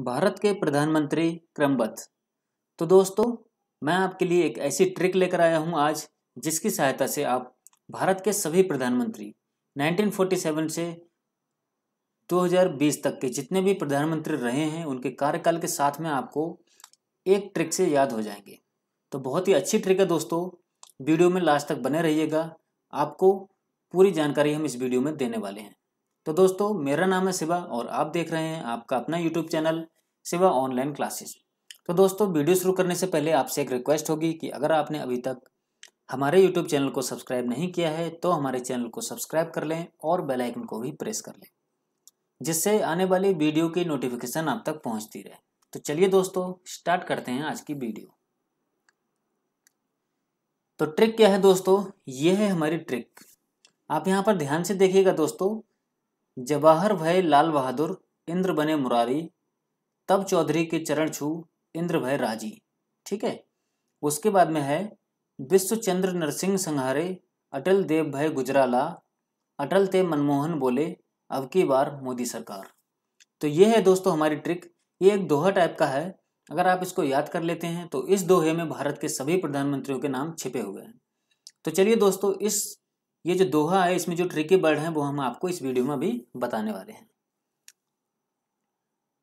भारत के प्रधानमंत्री क्रमबद्ध तो दोस्तों मैं आपके लिए एक ऐसी ट्रिक लेकर आया हूं आज जिसकी सहायता से आप भारत के सभी प्रधानमंत्री 1947 से 2020 तक के जितने भी प्रधानमंत्री रहे हैं उनके कार्यकाल के साथ में आपको एक ट्रिक से याद हो जाएंगे तो बहुत ही अच्छी ट्रिक है दोस्तों वीडियो में लास्ट तक बने रहिएगा आपको पूरी जानकारी हम इस वीडियो में देने वाले हैं तो दोस्तों मेरा नाम है शिवा और आप देख रहे हैं आपका अपना YouTube channel Shiva online classes तो दोस्तों वीडियो शुरू करने से पहले आपसे एक रिक्वेस्ट होगी कि अगर आपने अभी तक हमारे यूट्यूब चैनल को सब्सक्राइब नहीं किया है तो हमारे चैनल को सब्सक्राइब कर लें और बेलाइकन को भी प्रेस कर लें जिससे आने वाली वीडियो की नोटिफिकेशन आप तक पहुंचती रहे तो चलिए दोस्तों स्टार्ट करते हैं आज की वीडियो तो ट्रिक क्या है दोस्तों ये है हमारी ट्रिक आप यहाँ पर ध्यान से देखिएगा दोस्तों जवाहर भय लाल बहादुर इंद्र बने मुरारी तब चौधरी के चरण छू इंद्र भय राजी ठीक है उसके बाद में है विश्व चंद्र नरसिंह संहारे अटल देव भय गुजराला अटल ते मनमोहन बोले अब की बार मोदी सरकार तो ये है दोस्तों हमारी ट्रिक ये एक दोहा टाइप का है अगर आप इसको याद कर लेते हैं तो इस दोहे में भारत के सभी प्रधानमंत्रियों के नाम छिपे हुए हैं तो चलिए दोस्तों इस ये जो दोहा है इसमें जो ट्रिकी वर्ड है वो हम आपको इस वीडियो में अभी बताने वाले हैं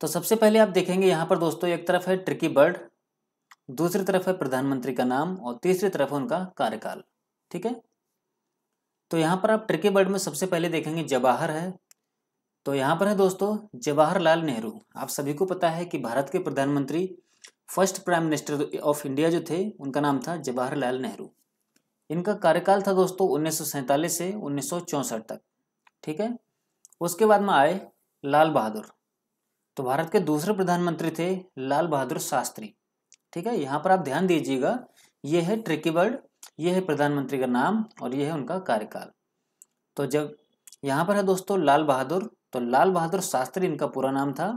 तो सबसे पहले आप देखेंगे यहां पर दोस्तों एक तरफ है ट्रिकी बर्ड दूसरी तरफ है प्रधानमंत्री का नाम और तीसरी तरफ है उनका कार्यकाल ठीक है तो यहां पर आप ट्रिकी बर्ड में सबसे पहले देखेंगे जवाहर है तो यहां पर है दोस्तों जवाहरलाल नेहरू आप सभी को पता है कि भारत के प्रधानमंत्री first prime minister of India जो थे उनका नाम था जवाहरलाल नेहरू इनका कार्यकाल था दोस्तों उन्नीस से उन्नीस तक ठीक है उसके बाद में आए लाल बहादुर तो भारत के दूसरे प्रधानमंत्री थे लाल बहादुर शास्त्री ठीक है यहाँ पर आप ध्यान दीजिएगा ये है ट्रिकी वर्ड ये है प्रधानमंत्री का नाम और ये है उनका कार्यकाल तो जब यहाँ पर है दोस्तों लाल बहादुर तो लाल बहादुर शास्त्री इनका पूरा नाम था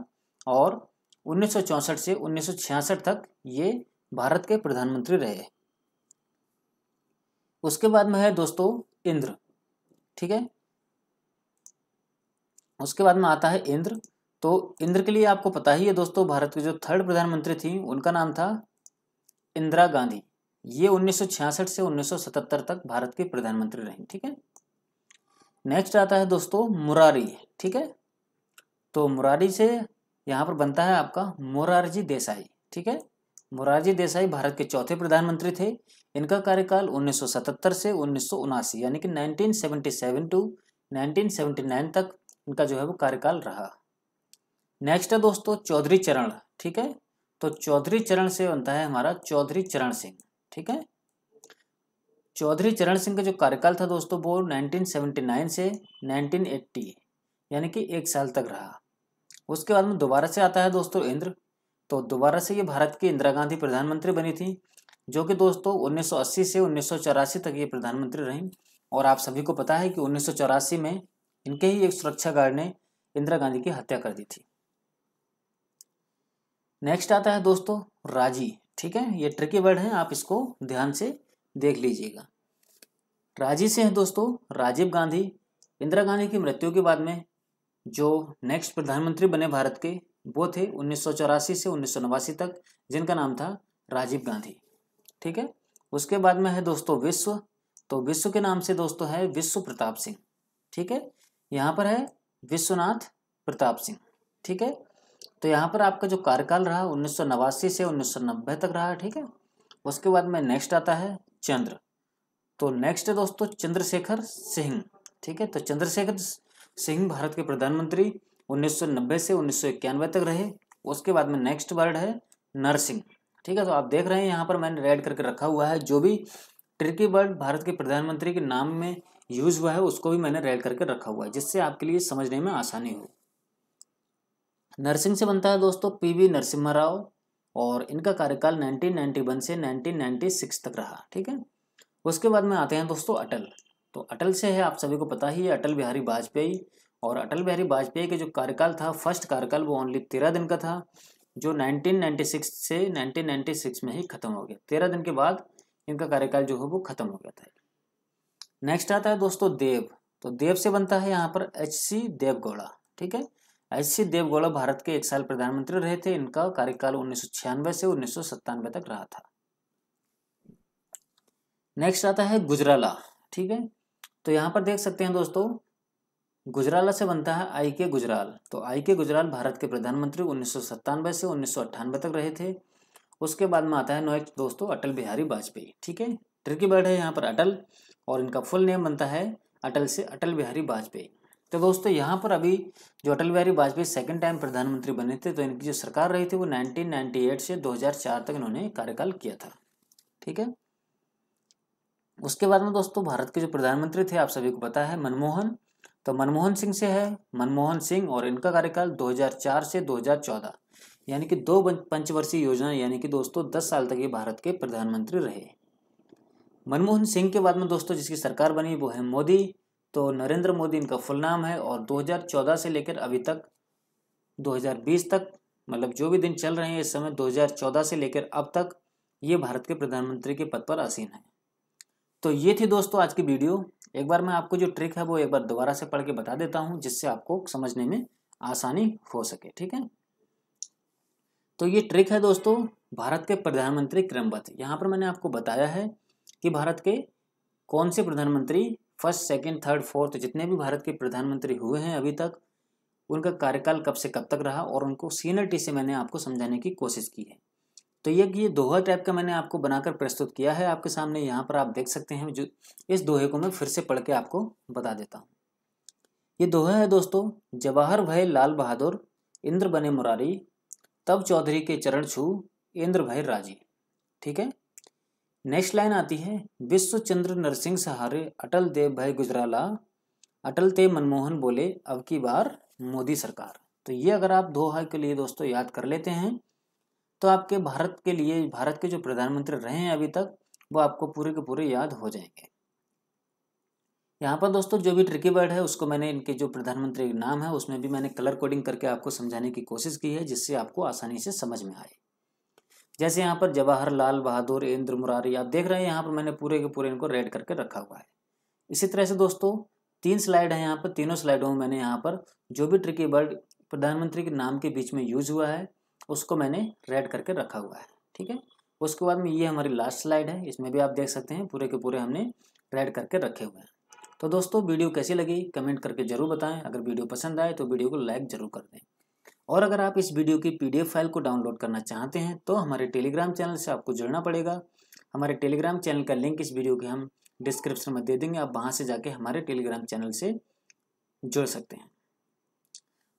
और 1964 से 1966 तक ये भारत के प्रधानमंत्री रहे उसके बाद में है दोस्तों इंद्र ठीक है उसके बाद में आता है इंद्र तो इंद्र के लिए आपको पता ही है दोस्तों भारत के जो थर्ड प्रधानमंत्री थी उनका नाम था इंदिरा गांधी ये 1966 से 1977 तक भारत के प्रधानमंत्री रहे ठीक है नेक्स्ट आता है दोस्तों मुरारी ठीक है तो मुरारी से यहाँ पर बनता है आपका मोरारजी देसाई ठीक है मोरारजी देसाई भारत के चौथे प्रधानमंत्री थे इनका कार्यकाल 1977 से उन्नीस यानी कि 1977 टू 1979 तक इनका जो है वो कार्यकाल रहा नेक्स्ट है दोस्तों चौधरी चरण ठीक है तो चौधरी चरण से बनता है हमारा चौधरी चरण सिंह ठीक है चौधरी चरण सिंह का जो कार्यकाल था दोस्तों वो 1979 से 1980 यानी कि एक साल तक रहा उसके बाद में दोबारा से आता है दोस्तों इंद्र तो दोबारा से ये भारत की इंदिरा गांधी प्रधानमंत्री बनी थी जो कि दोस्तों 1980 से उन्नीस तक ये प्रधानमंत्री रहीं और आप सभी को पता है कि उन्नीस में इनके ही एक सुरक्षा गार्ड ने इंदिरा गांधी की हत्या कर दी थी नेक्स्ट आता है दोस्तों राजी ठीक है ये ट्रिकी वर्ड है आप इसको ध्यान से देख लीजिएगा राजी से है दोस्तों राजीव गांधी इंदिरा गांधी की मृत्यु के बाद में जो नेक्स्ट प्रधानमंत्री बने भारत के वो थे उन्नीस से उन्नीस तक जिनका नाम था राजीव गांधी ठीक है उसके बाद में है दोस्तों विश्व तो विश्व के नाम से दोस्तों है विश्व प्रताप सिंह ठीक है यहाँ पर है विश्वनाथ प्रताप सिंह ठीक है तो यहाँ पर आपका जो कार्यकाल रहा उन्नीस से उन्नीस तक रहा ठीक है उसके बाद में नेक्स्ट आता है चंद्र तो नेक्स्ट है दोस्तों चंद्रशेखर सिंह ठीक है तो चंद्रशेखर सिंह भारत के प्रधानमंत्री 1990 से उन्नीस तक रहे उसके बाद में नेक्स्ट वर्ड है नर्सिंग ठीक है तो आप देख रहे हैं यहाँ पर मैंने रेड करके रखा हुआ है जो भी ट्रिकी वर्ड भारत के प्रधानमंत्री के नाम में यूज हुआ है उसको भी मैंने रेड करके रखा हुआ है जिससे आपके लिए समझने में आसानी हो नर्सिंग से बनता है दोस्तों पीवी नरसिम्हा राव और इनका कार्यकाल 1991 से 1996 तक रहा ठीक है उसके बाद में आते हैं दोस्तों अटल तो अटल से है आप सभी को पता ही है अटल बिहारी वाजपेयी और अटल बिहारी वाजपेयी का जो कार्यकाल था फर्स्ट कार्यकाल वो ओनली तेरह दिन का था जो 1996 से 1996 में ही खत्म हो गया तेरह दिन के बाद इनका कार्यकाल जो है वो खत्म हो गया था नेक्स्ट आता है दोस्तों देव तो देव से बनता है यहाँ पर एच सी देवगौड़ा ठीक है एच सी देवगौड़ा भारत के एक साल प्रधानमंत्री रहे थे इनका कार्यकाल उन्नीस से उन्नीस तक रहा था नेक्स्ट आता है गुजराला ठीक है तो यहाँ पर देख सकते हैं दोस्तों गुजराला से बनता है आई के गुजराल तो आई के गुजराल भारत के प्रधानमंत्री उन्नीस से उन्नीस तक रहे थे उसके बाद में आता है नोएक्ट दोस्तों अटल बिहारी वाजपेयी ठीक है ट्रिकी बर्ड है यहाँ पर अटल और इनका फुल नेम बनता है अटल से अटल बिहारी वाजपेयी तो दोस्तों यहाँ पर अभी जो अटल बिहारी वाजपेयी सेकंड टाइम प्रधानमंत्री बने थे तो इनकी जो सरकार रही थी वो 1998 से 2004 तक इन्होंने कार्यकाल किया था ठीक है उसके बाद में दोस्तों भारत के जो प्रधानमंत्री थे आप सभी को पता है मनमोहन तो मनमोहन सिंह से है मनमोहन सिंह और इनका कार्यकाल 2004 से 2014 यानी कि दो पंचवर्षीय योजना यानी कि दोस्तों दस साल तक ये भारत के प्रधानमंत्री रहे मनमोहन सिंह के बाद में दोस्तों जिसकी सरकार बनी वो है मोदी तो नरेंद्र मोदी इनका फुल नाम है और 2014 से लेकर अभी तक 2020 तक मतलब जो भी दिन चल रहे हैं इस समय 2014 से लेकर अब तक ये भारत के प्रधानमंत्री के पद पर आसीन है तो ये थी दोस्तों आज की वीडियो एक बार मैं आपको जो ट्रिक है वो एक बार दोबारा से पढ़ के बता देता हूँ जिससे आपको समझने में आसानी हो सके ठीक है तो ये ट्रिक है दोस्तों भारत के प्रधानमंत्री क्रमबद्ध यहाँ पर मैंने आपको बताया है कि भारत के कौन से प्रधानमंत्री फर्स्ट सेकेंड थर्ड फोर्थ जितने भी भारत के प्रधानमंत्री हुए हैं अभी तक उनका कार्यकाल कब से कब तक रहा और उनको सीनियरिटी से मैंने आपको समझाने की कोशिश की है तो ये ये दोहा टाइप का मैंने आपको बनाकर प्रस्तुत किया है आपके सामने यहाँ पर आप देख सकते हैं जो इस दोहे को मैं फिर से पढ़ के आपको बता देता हूँ ये दोहा है दोस्तों जवाहर भय लाल बहादुर इंद्र बने मुरारी तब चौधरी के चरण छू इंद्र भय राजी ठीक है नेक्स्ट लाइन आती है विश्व चंद्र नरसिंह सहारे अटल देव भय गुजराला अटल ते मनमोहन बोले अब की बार मोदी सरकार तो ये अगर आप दोहा के लिए दोस्तों याद कर लेते हैं तो आपके भारत के लिए भारत के जो प्रधानमंत्री रहे हैं अभी तक वो आपको पूरे के पूरे याद हो जाएंगे यहाँ पर दोस्तों जो भी ट्रिकी वर्ड है उसको मैंने इनके जो प्रधानमंत्री नाम है उसमें भी मैंने कलर कोडिंग करके आपको समझाने की कोशिश की है जिससे आपको आसानी से समझ में आए जैसे यहाँ पर जवाहरलाल बहादुर इंद्र मुरारी आप देख रहे हैं यहाँ पर मैंने पूरे के पूरे इनको रेड करके रखा हुआ है इसी तरह से दोस्तों तीन स्लाइड है यहाँ पर तीनों स्लाइडों में मैंने यहाँ पर जो भी ट्रिकी वर्ड प्रधानमंत्री के नाम के बीच में यूज हुआ है उसको मैंने रेड करके रखा हुआ है ठीक है उसके बाद में ये हमारी लास्ट स्लाइड है इसमें भी आप देख सकते हैं पूरे के पूरे हमने रेड करके रखे हुए हैं तो दोस्तों वीडियो कैसी लगी कमेंट करके ज़रूर बताएं अगर वीडियो पसंद आए तो वीडियो को लाइक ज़रूर कर दें और अगर आप इस वीडियो की पीडीएफ फाइल को डाउनलोड करना चाहते हैं तो हमारे टेलीग्राम चैनल से आपको जुड़ना पड़ेगा हमारे टेलीग्राम चैनल का लिंक इस वीडियो के हम डिस्क्रिप्शन में दे देंगे आप वहाँ से जाके हमारे टेलीग्राम चैनल से जुड़ सकते हैं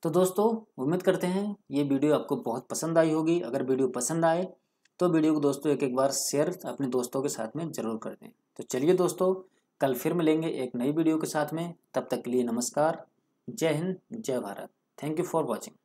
तो दोस्तों उम्मीद करते हैं ये वीडियो आपको बहुत पसंद आई होगी अगर वीडियो पसंद आए तो वीडियो को दोस्तों एक एक बार शेयर अपने दोस्तों के साथ में ज़रूर कर दें तो चलिए दोस्तों कल फिर मिलेंगे एक नई वीडियो के साथ में तब तक के लिए नमस्कार जय हिंद जय Bharat thank you for watching